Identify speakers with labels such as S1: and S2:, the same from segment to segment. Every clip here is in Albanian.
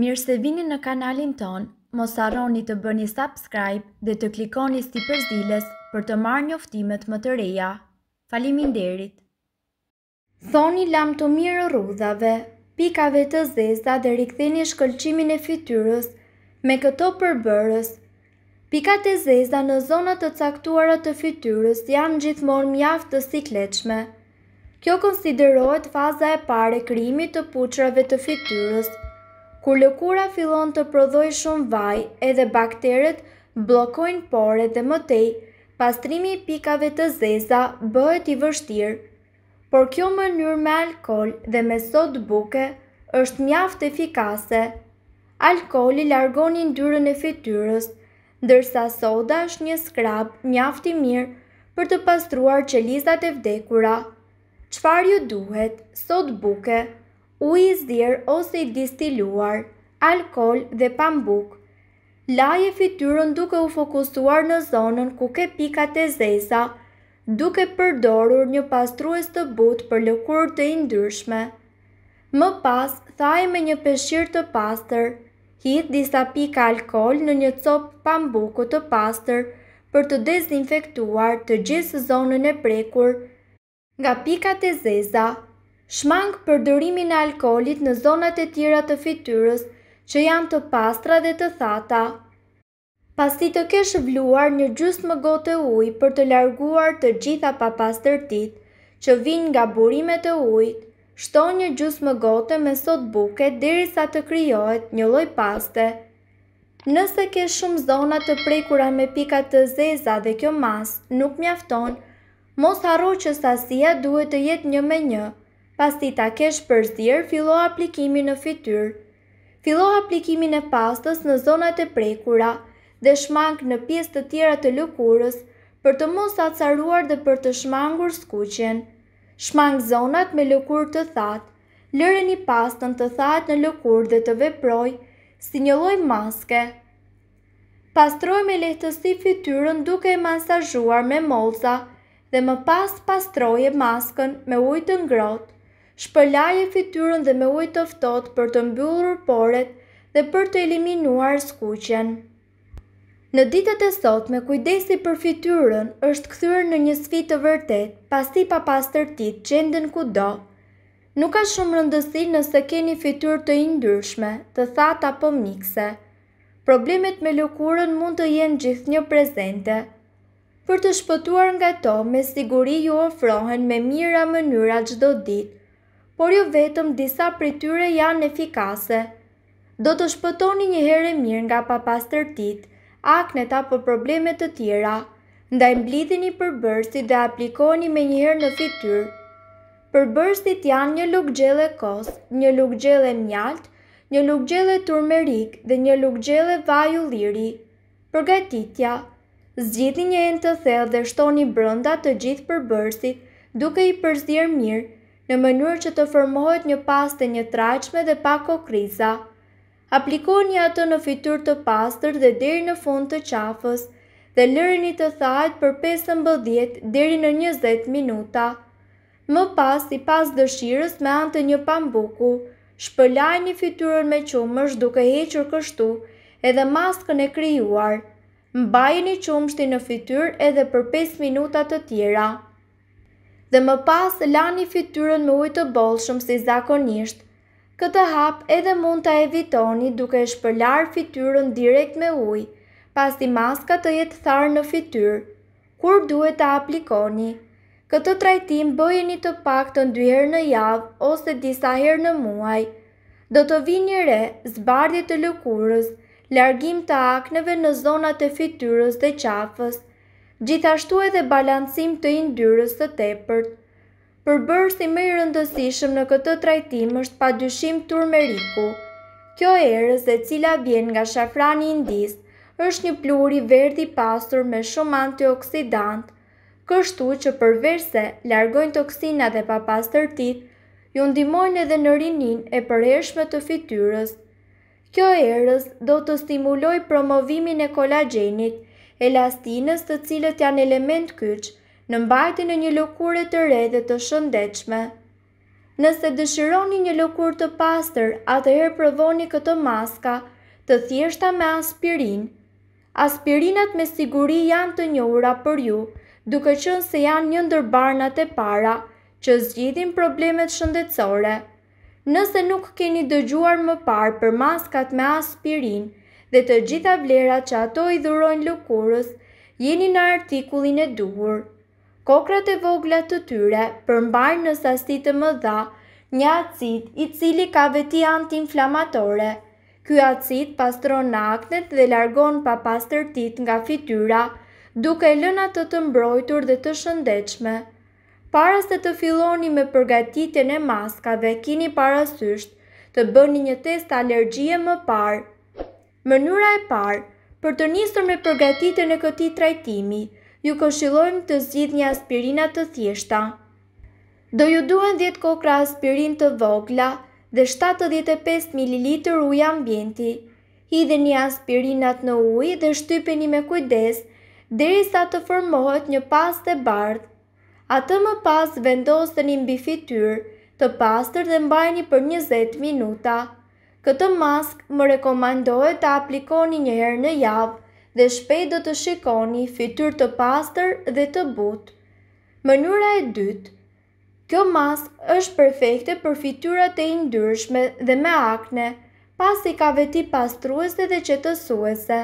S1: Mirë se vini në kanalin ton, mos arroni të bëni subscribe dhe të klikoni sti përzilës për të marrë një më të reja. Falimin derit! Thoni lam të mirë rudhave, pikave të zezda dhe riktheni shkëllqimin e fityrës me këto përbërës. Pikat e zezda në zonat të caktuarat të fityrës janë gjithmonë mjaftë të sikleqme. Kjo konsiderohet faza e pare kryimit të puqrave të fityrës kur lëkura fillon të prodhoj shumë vaj edhe bakteret blokojnë pore dhe mëtej, pastrimi i pikave të zeza bëhet i vështirë. Por kjo mënyrë me alkol dhe me sot buke është mjaft efikase. Alkoli largon yndyrën e fytyrës, ndërsa soda është një skrab mjaft i mirë për të pastruar qelizat e vdekura. Çfarë ju duhet? Sot buke, uj i zdirë ose i distiluar, alkohol dhe pambuk. Laje fityrën duke u fokusuar në zonën ku ke pikat e zesa, duke përdorur një pastrues të but për lëkur të indryshme. Më pas, thaj me një peshir të pastër, hit disa pika alkohol në një copë pambuku të pastër për të dezinfektuar të gjithë zonën e prekur, nga pikat e zeza shmang për dërimin e alkoholit në zonat e tjera të fityrës që janë të pastra dhe të thata. Pas ti të kesh vluar një gjusë më gotë ujë për të larguar të gjitha papastërtit që vinë nga burimet e ujë, shto një gjusë më gotë me sot buke dheri sa të kryojt një loj paste. Nëse ke shumë zona të prekura me pika të zeza dhe kjo mas nuk mjafton, mos haro që sasia duhet të jetë një me një, pas ti ta kesh përzir, fillo aplikimi në fityr. Fillo aplikimi në pastës në zonat e prekura dhe shmang në pjesë të tjera të lukurës për të mos atësaruar dhe për të shmangur skuqen. Shmang zonat me lukur të thatë, lërë një pastën të thatë në lukur dhe të veproj, si një loj maske. Pastroj me lehtësi fityrën duke e masajuar me molza dhe më pas pastroj e maskën me ujtë ngrotë e fityrën dhe me ujë të ftohtë për të mbyllur poret dhe për të eliminuar skuqen. Në ditët e sot, me kujdesi për fityrën është këthyrë në një sfit të vërtet, pasi pa pas tërtit qenden ku do. Nuk ka shumë rëndësi nëse keni fityrë të indyrshme, të thata apo mikse. Problemet me lukurën mund të jenë gjithë një prezente. Për të shpëtuar nga to, me siguri ju ofrohen me mira mënyra gjdo ditë, por jo vetëm disa për tyre janë efikase. Do të shpëtoni një herë e mirë nga papastërtit, aknet akneta për problemet të tjera, nda e mblidhin dhe aplikoni me një herë në fityr. Përbërstit janë një lukë gjele kos, një lukë gjele mjalt, një lukë gjele turmerik dhe një lukë gjele vaju liri. Përgatitja, zgjithin një entë thellë dhe shtoni brënda të gjithë përbërstit duke i përzirë mirë, në mënyrë që të formohet një pastë një traqme dhe pa kokriza. Aplikoni atë në fitur të pastër dhe deri në fund të qafës dhe lërëni të thajt për 15 deri në 20 minuta. Më pas, si pas dëshirës me antë një pambuku, shpëllaj një fiturën me qumësh duke hequr kështu edhe maskën e kryuar. Mbaj një qumështi në fitur edhe për 5 minuta të tjera dhe më pas lani fityrën me ujtë të bolshëm si zakonisht. Këtë hap edhe mund të evitoni duke e shpëlar fityrën direkt me uj, pas i maska të jetë tharë në fityrë, kur duhet të aplikoni. Këtë trajtim bëjeni të pak të ndyherë në javë ose disa herë në muaj. Do të vini një re, zbardje të lëkurës, largim të akneve në zonat e fityrës dhe qafës, gjithashtu edhe balancim të indyrës të tepërt. Për si më i rëndësishëm në këtë trajtim është pa dyshim turmeriku. Kjo erës e cila vjen nga shafrani indis, është një pluri verdi pasur me shumë antioksidant, kështu që përverse largojnë toksina dhe papastërtit, ju ndimojnë edhe në rinin e përheshme të fityrës. Kjo erës do të stimuloj promovimin e kolagenit, elastinës të cilët janë element kyç në mbajtjen e një lëkure të re dhe të shëndetshme. Nëse dëshironi një lëkurë të pastër, atëherë provoni këtë maska të thjeshta me aspirin. Aspirinat me siguri janë të njohura për ju, duke qënë se janë një ndër barnat e para që zgjidhin problemet shëndetësore. Nëse nuk keni dëgjuar më parë për maskat me aspirin, dhe të gjitha vlera që ato i dhurojnë lukurës, jeni në artikullin e duhur. Kokrat e vogla të tyre përmbajnë në sastit të më dha një acit i cili ka veti anti Ky acit pastron në aknet dhe largon pa pastërtit nga fityra, duke lëna të të mbrojtur dhe të shëndechme. Parës të të filoni me përgatitjen e maskave, kini parasysht të bëni një test alergjie më parë, Mënyra e parë, për të njësër me përgatitë në këti trajtimi, ju këshilojmë të zgjit një aspirinat të thjeshta. Do ju duen 10 kokra aspirin të vogla dhe 75 ml uja ambienti. Hidhe një aspirinat në uj dhe shtypeni me kujdes, dhe i sa të formohet një pas të bardh. A të më pas vendosë të një mbifityr, të pasër dhe mbajni për 20 minuta. Këtë mask më rekomandohet të aplikoni një herë në javë dhe shpejt do të shikoni fytyrë të pastër dhe të butë. Mënyra e dytë, kjo mask është perfekte për fytyrat e ndyrshme dhe me akne, pasi ka veti pastruese dhe qetësuese.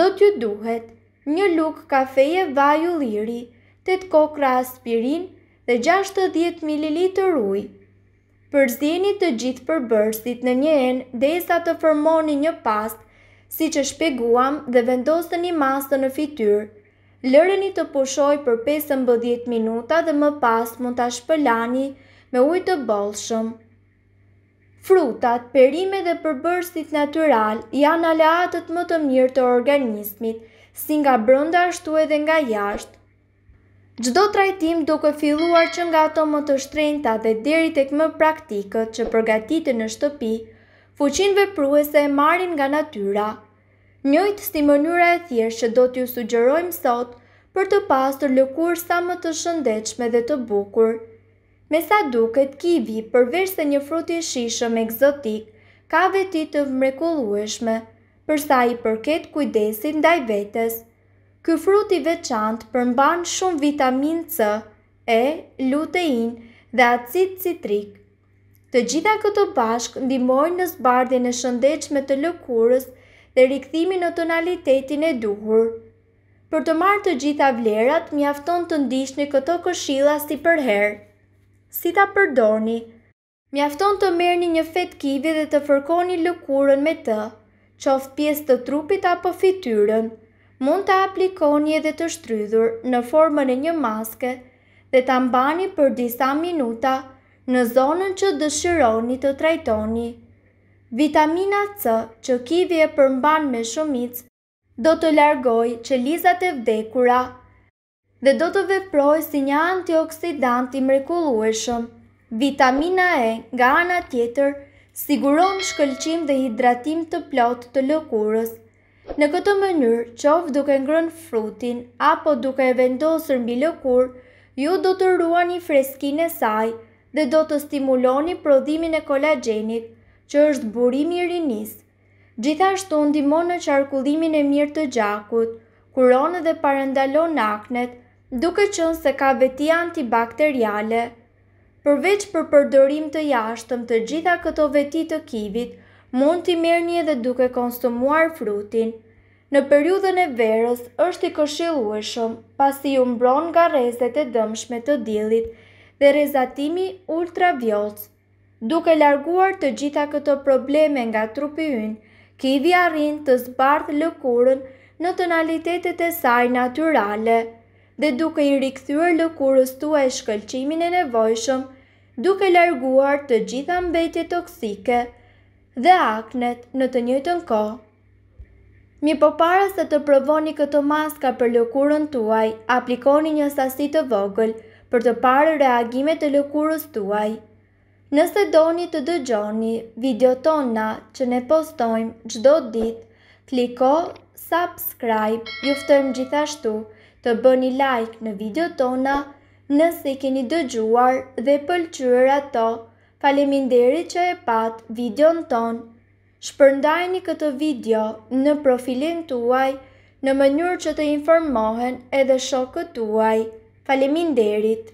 S1: Do t'ju duhet një luk kafeje vaju liri, 8 kokra aspirin dhe 60 ml ujë Përzdjeni të gjithë përbërësit në një enë dhe sa të formoni një past, si që shpeguam dhe vendosë një masë në fityrë. Lëreni të pushoj për 15 minuta dhe më pas mund të shpëlani me ujtë të bolshëm. Frutat, perime dhe përbërësit natural janë aleatët më të mirë të organismit, si nga brënda ashtu edhe nga jashtë, Gjdo trajtim duke filluar që nga ato më të shtrejnëta dhe deri tek këmë praktikët që përgatitë në shtëpi, fuqin vepruese e marin nga natyra. Njojtë si mënyra e thjesht që do t'ju sugjerojmë sot për të pas të lëkur sa më të shëndechme dhe të bukur. Me sa duke t'kivi përveç se një fruti shishëm e gzotik, ka veti të vmrekullueshme, përsa i përket kujdesin daj vetës, Ky frut i veçantë përmban shumë vitamin C, E, lutein dhe acid citrik. Të gjitha këto bashkë ndihmojnë në zbardhjen e shëndetshme të lëkurës dhe rikthimin në tonalitetin e duhur. Për të marrë të gjitha vlerat, mjafton të ndiqni këto këshilla si për herë. Si ta përdorni? Mjafton të merrni një fet kiwi dhe të fërkoni lëkurën me të, qoftë pjesë të trupit apo fytyrën mund të aplikoni edhe të shtrydhur në formën e një maske dhe të mbani për disa minuta në zonën që dëshironi të trajtoni. Vitamina C që kivi e përmban me shumic do të largoj që lizat e vdekura dhe do të veproj si një antioksidant i mrekulueshëm. Vitamina E nga ana tjetër siguron shkëlqim dhe hidratim të plot të lëkurës. Në këtë mënyrë, qovë duke ngrën frutin apo duke e vendosër mbi lëkur, ju do të ruani freskin e saj dhe do të stimuloni prodhimin e kolagenit që është burimi rinis. Gjithashtu ndimon në qarkullimin e mirë të gjakut, kuron dhe parendalon në aknet, duke qënë se ka veti antibakteriale. Përveç për përdorim të jashtëm të gjitha këto veti të kivit, mund t'i mërni edhe duke konsumuar frutin. Në periudhën e verës është i këshilu e shumë, pasi ju mbron nga rezet e dëmshme të dilit dhe rezatimi ultra vjotës. Duke larguar të gjitha këto probleme nga trupi ynë, kivja arrin të zbardh lëkurën në tonalitetet e saj natyrale dhe duke i rikthyer lëkurës tuaj e shkëlqimin e nevojshëm, duke larguar të gjitha mbetje toksike, dhe aknet në të njëjtën kohë. Mi po para se të provoni këtë maska për lëkurën tuaj, aplikoni një sasi të vogël për të parë reagimet të lëkurës tuaj. Nëse doni të dëgjoni video tona që ne postojmë gjdo dit, kliko subscribe, juftëm gjithashtu të bëni like në video tona nëse keni dëgjuar dhe pëlqyër ato Faleminderit që e pat videon ton. Shpërndajni këtë video në profilin tuaj në mënyrë që të informohen edhe shokët tuaj. Faleminderit.